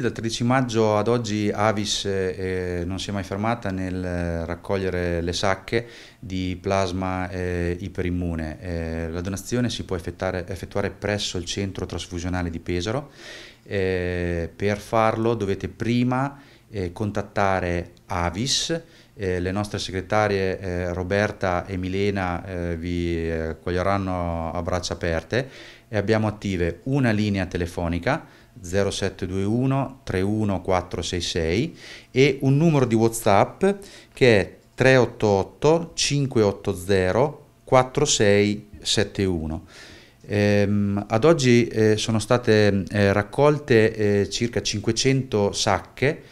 Dal 13 maggio ad oggi Avis eh, non si è mai fermata nel raccogliere le sacche di plasma eh, iperimmune. Eh, la donazione si può effettuare presso il centro trasfusionale di Pesaro. Eh, per farlo dovete prima eh, contattare Avis, eh, le nostre segretarie Roberta e Milena vi accoglieranno a braccia aperte e abbiamo attive una linea telefonica 0721 31466 e un numero di WhatsApp che è 388 580 4671. Ehm, ad oggi eh, sono state eh, raccolte eh, circa 500 sacche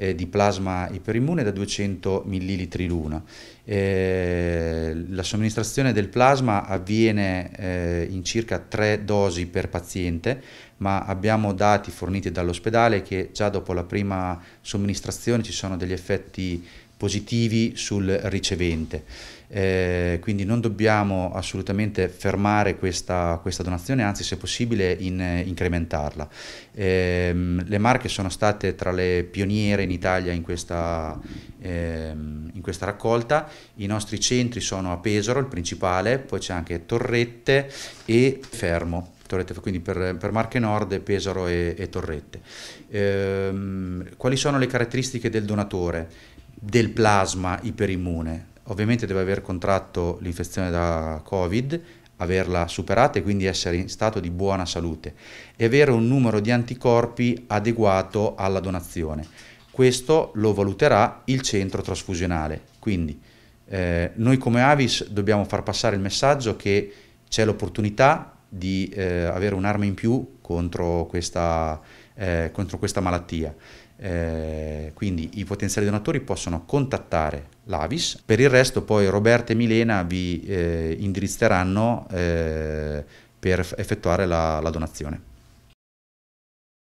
eh, di plasma iperimmune da 200 ml l'una. Eh, la somministrazione del plasma avviene eh, in circa 3 dosi per paziente, ma abbiamo dati forniti dall'ospedale che già dopo la prima somministrazione ci sono degli effetti positivi sul ricevente. Eh, quindi non dobbiamo assolutamente fermare questa, questa donazione, anzi se possibile in, incrementarla. Eh, le marche sono state tra le pioniere in Italia in questa, eh, in questa, raccolta, i nostri centri sono a Pesaro, il principale, poi c'è anche Torrette e Fermo. quindi per, per, Marche Nord, Pesaro e, e Torrette. Ehm, quali sono le caratteristiche del donatore? del plasma iperimmune. Ovviamente deve aver contratto l'infezione da Covid, averla superata e quindi essere in stato di buona salute e avere un numero di anticorpi adeguato alla donazione. Questo lo valuterà il centro trasfusionale. Quindi eh, noi come Avis dobbiamo far passare il messaggio che c'è l'opportunità di eh, avere un'arma in più contro questa, eh, contro questa malattia. Eh, quindi i potenziali donatori possono contattare l'Avis. Per il resto poi Roberta e Milena vi eh, indirizzeranno eh, per effettuare la, la donazione.